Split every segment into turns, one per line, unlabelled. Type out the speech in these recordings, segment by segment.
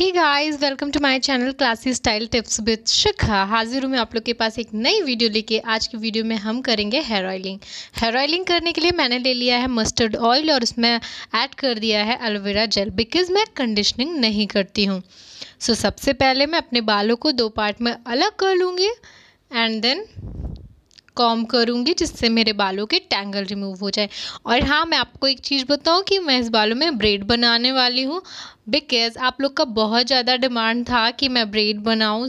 he guys welcome to my channel classy style tips with Shikha हाजिर हूँ मैं आप लोग के पास एक नई वीडियो लेके आज की वीडियो में हम करेंगे हेयर ऑयलिंग हेयर ऑयलिंग करने के लिए मैंने ले लिया है मस्टर्ड ऑयल और उसमें ऐड कर दिया है एलोवेरा जेल बिकॉज मैं कंडीशनिंग नहीं करती हूँ सो so, सबसे पहले मैं अपने बालों को दो पार्ट में अलग कर लूँगी एंड देन कॉम करूँगी जिससे मेरे बालों के टैंगल रिमूव हो जाए और हाँ मैं आपको एक चीज़ बताऊँ कि मैं इस बालों में ब्रेड बनाने वाली हूँ बिकॉज़ आप लोग का बहुत ज़्यादा डिमांड था कि मैं ब्रेड बनाऊँ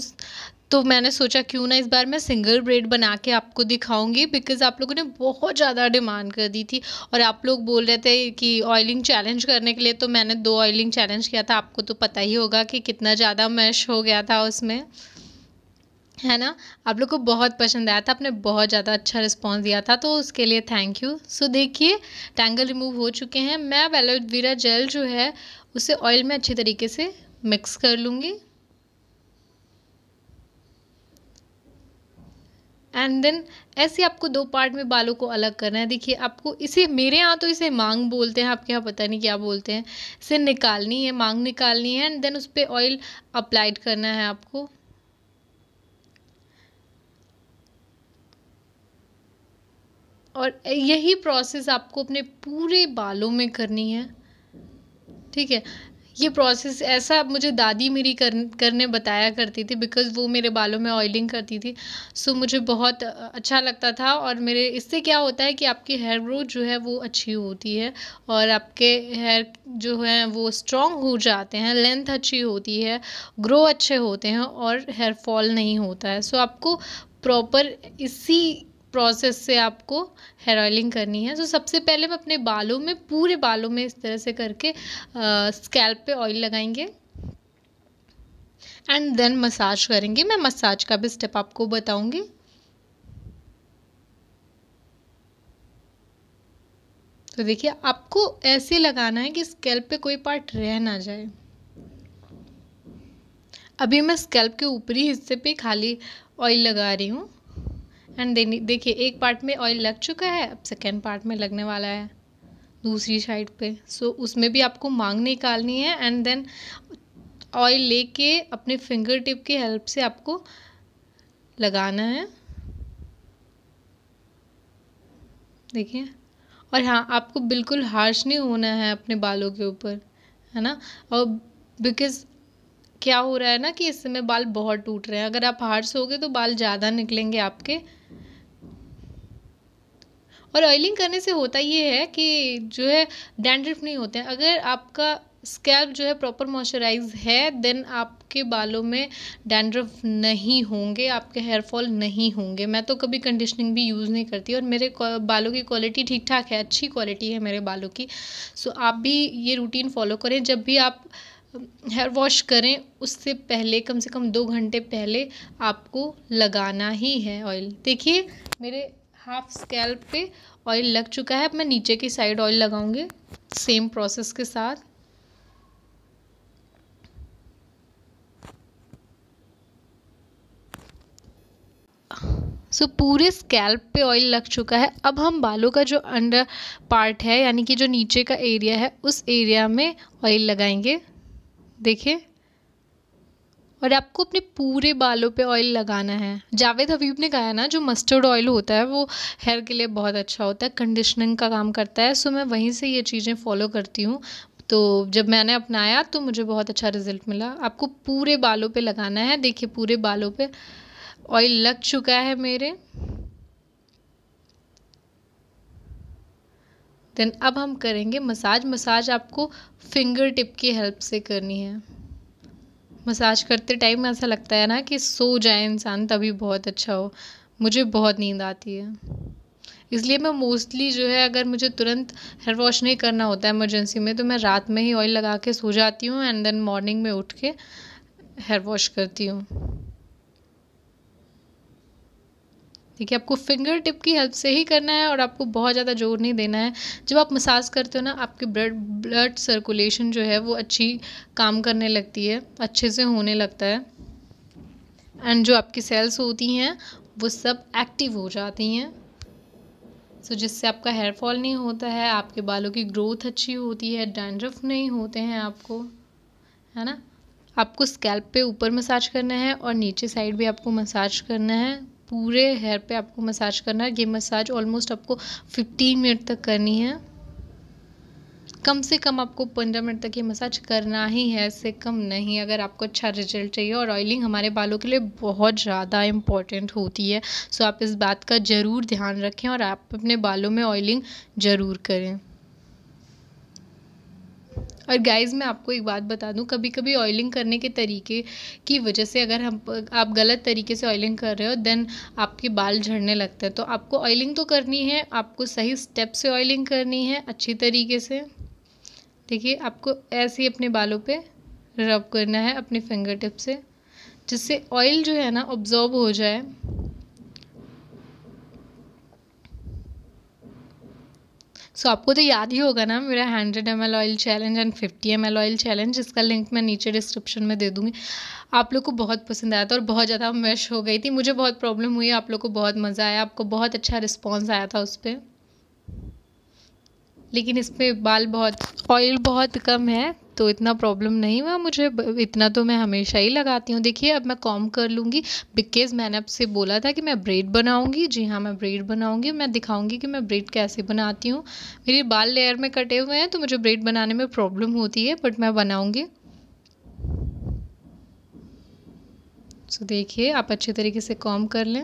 तो मैंने सोचा क्यों ना इस बार मैं सिंगल ब्रेड बना के आपको दिखाऊंगी बिकॉज़ आप लोगों ने बहुत ज़्यादा डिमांड कर दी थी और आप लोग बोल रहे थे कि ऑयलिंग चैलेंज करने के लिए तो मैंने दो ऑयलिंग चैलेंज किया था आपको तो पता ही होगा कि कितना ज़्यादा मैश हो गया था उसमें है ना आप लोग को बहुत पसंद आया था आपने बहुत ज़्यादा अच्छा रिस्पॉन्स दिया था तो उसके लिए थैंक यू सो देखिए टैंगल रिमूव हो चुके हैं मैं अब एलोवेरा जेल जो है उसे ऑयल में अच्छे तरीके से मिक्स कर लूँगी एंड देन ऐसे आपको दो पार्ट में बालों को अलग करना है देखिए आपको इसे मेरे यहाँ तो इसे मांग बोलते हैं आपके यहाँ पता नहीं क्या बोलते हैं इसे निकालनी है मांग निकालनी है एंड देन उस पर ऑयल अप्लाइड करना है आपको और यही प्रोसेस आपको अपने पूरे बालों में करनी है ठीक है ये प्रोसेस ऐसा मुझे दादी मेरी कर, करने बताया करती थी बिकॉज़ वो मेरे बालों में ऑयलिंग करती थी सो मुझे बहुत अच्छा लगता था और मेरे इससे क्या होता है कि आपकी हेयर ग्रोथ जो है वो अच्छी होती है और आपके हेयर जो है वो स्ट्रॉन्ग हो जाते हैं लेंथ अच्छी होती है ग्रो अच्छे होते हैं और हेयर फॉल नहीं होता है सो आपको प्रॉपर इसी प्रोसेस से आपको हेयर ऑयलिंग करनी है सो so, सबसे पहले हम अपने बालों में पूरे बालों में इस तरह से करके स्कैल्प पे ऑयल लगाएंगे एंड देन मसाज करेंगे मैं मसाज का भी स्टेप आपको बताऊंगी तो देखिए आपको ऐसे लगाना है कि स्कैल्प पे कोई पार्ट रह ना जाए अभी मैं स्कैल्प के ऊपरी हिस्से पे खाली ऑयल लगा रही हूँ एंड देखिए एक पार्ट में ऑयल लग चुका है अब सेकेंड पार्ट में लगने वाला है दूसरी साइड पे सो so, उसमें भी आपको मांग निकालनी है एंड देन ऑयल लेके अपने फिंगर टिप की हेल्प से आपको लगाना है देखिए और हाँ आपको बिल्कुल हार्श नहीं होना है अपने बालों के ऊपर है ना और बिकॉज क्या हो रहा है ना कि इस समय बाल बहुत टूट रहे हैं अगर आप हार्श होगे तो बाल ज़्यादा निकलेंगे आपके और ऑयलिंग करने से होता ये है कि जो है डैंड्रिफ नहीं होते हैं अगर आपका स्कैल्प जो है प्रॉपर मॉइस्चराइज है देन आपके बालों में डैंड्रफ नहीं होंगे आपके हेयर फॉल नहीं होंगे मैं तो कभी कंडीशनिंग भी यूज़ नहीं करती और मेरे बालों की क्वालिटी ठीक ठाक है अच्छी क्वालिटी है मेरे बालों की सो आप भी ये रूटीन फॉलो करें जब भी आप हेयर वॉश करें उससे पहले कम से कम दो घंटे पहले आपको लगाना ही है ऑयल देखिए मेरे हाफ स्कैल्प पे ऑयल लग चुका है अब मैं नीचे की साइड ऑयल लगाऊंगी सेम प्रोसेस के साथ सो so, पूरे स्कैल्प पे ऑयल लग चुका है अब हम बालों का जो अंडर पार्ट है यानी कि जो नीचे का एरिया है उस एरिया में ऑयल लगाएंगे देखिए और आपको अपने पूरे बालों पे ऑयल लगाना है जावेद हबीब ने कहा है ना जो मस्टर्ड ऑयल होता है वो हेयर के लिए बहुत अच्छा होता है कंडीशनिंग का काम करता है सो मैं वहीं से ये चीज़ें फॉलो करती हूँ तो जब मैंने अपनाया तो मुझे बहुत अच्छा रिजल्ट मिला आपको पूरे बालों पर लगाना है देखिए पूरे बालों पर ऑयल लग चुका है मेरे देन अब हम करेंगे मसाज मसाज आपको फिंगर टिप की हेल्प से करनी है मसाज करते टाइम ऐसा लगता है ना कि सो जाए इंसान तभी बहुत अच्छा हो मुझे बहुत नींद आती है इसलिए मैं मोस्टली जो है अगर मुझे तुरंत हेयर वॉश नहीं करना होता है इमरजेंसी में तो मैं रात में ही ऑयल लगा के सो जाती हूँ एंड देन मॉर्निंग में उठ के हेयर वॉश करती हूँ ठीक है आपको फिंगर टिप की हेल्प से ही करना है और आपको बहुत ज़्यादा जोर नहीं देना है जब आप मसाज करते हो ना आपके ब्लड ब्लड सर्कुलेशन जो है वो अच्छी काम करने लगती है अच्छे से होने लगता है एंड जो आपकी सेल्स होती हैं वो सब एक्टिव हो जाती हैं सो so, जिससे आपका हेयर फॉल नहीं होता है आपके बालों की ग्रोथ अच्छी होती है डैंड्रफ नहीं होते हैं आपको है ना आपको स्कैल्प पे ऊपर मसाज करना है और नीचे साइड भी आपको मसाज करना है पूरे हेयर पे आपको मसाज करना है ये मसाज ऑलमोस्ट आपको 15 मिनट तक करनी है कम से कम आपको पंद्रह मिनट तक ये मसाज करना ही है इससे कम नहीं अगर आपको अच्छा रिजल्ट चाहिए और ऑयलिंग हमारे बालों के लिए बहुत ज़्यादा इम्पॉर्टेंट होती है सो आप इस बात का ज़रूर ध्यान रखें और आप अपने बालों में ऑयलिंग ज़रूर करें और गाइज मैं आपको एक बात बता दूँ कभी कभी ऑयलिंग करने के तरीके की वजह से अगर हम आप गलत तरीके से ऑयलिंग कर रहे हो देन आपके बाल झड़ने लगते हैं तो आपको ऑयलिंग तो करनी है आपको सही स्टेप से ऑयलिंग करनी है अच्छी तरीके से देखिए आपको ऐसे ही अपने बालों पे रब करना है अपने फिंगर टिप से जिससे ऑयल जो है ना ऑब्जॉर्ब हो जाए सो so, आपको तो याद ही होगा ना मेरा hundred M L oil challenge and fifty M L oil challenge जिसका लिंक मैं नीचे डिस्क्रिप्शन में दे दूँगी आप लोग को बहुत पसंद आया था और बहुत ज़्यादा मश हो गई थी मुझे बहुत प्रॉब्लम हुई आप लोग को बहुत मज़ा आया आपको बहुत अच्छा रिस्पॉन्स आया था उस पर लेकिन इसमें बाल बहुत ऑयल बहुत कम है तो इतना प्रॉब्लम नहीं हुआ मुझे इतना तो मैं हमेशा ही लगाती हूँ देखिए अब मैं कॉम कर लूँगी बिकॉज मैंने आपसे बोला था कि मैं ब्रेड बनाऊँगी जी हाँ मैं ब्रेड बनाऊँगी मैं दिखाऊँगी कि मैं ब्रेड कैसे बनाती हूँ मेरे बाल लेयर में कटे हुए हैं तो मुझे ब्रेड बनाने में प्रॉब्लम होती है बट मैं बनाऊँगी सो देखिए आप अच्छे तरीके से कॉम कर लें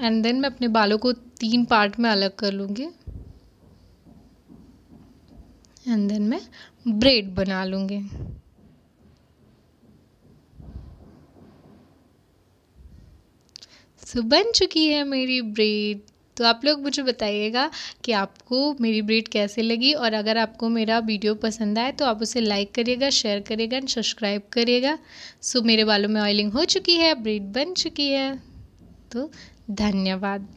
एंड देन मैं अपने बालों को तीन पार्ट में अलग कर लूँगी एंड देन मैं ब्रेड बना लूँगी तो बन चुकी है मेरी ब्रेड तो आप लोग मुझे बताइएगा कि आपको मेरी ब्रेड कैसे लगी और अगर आपको मेरा वीडियो पसंद आए तो आप उसे लाइक करिएगा शेयर करिएगा एंड सब्सक्राइब करिएगा सो मेरे बालों में ऑयलिंग हो चुकी है ब्रेड बन चुकी है तो धन्यवाद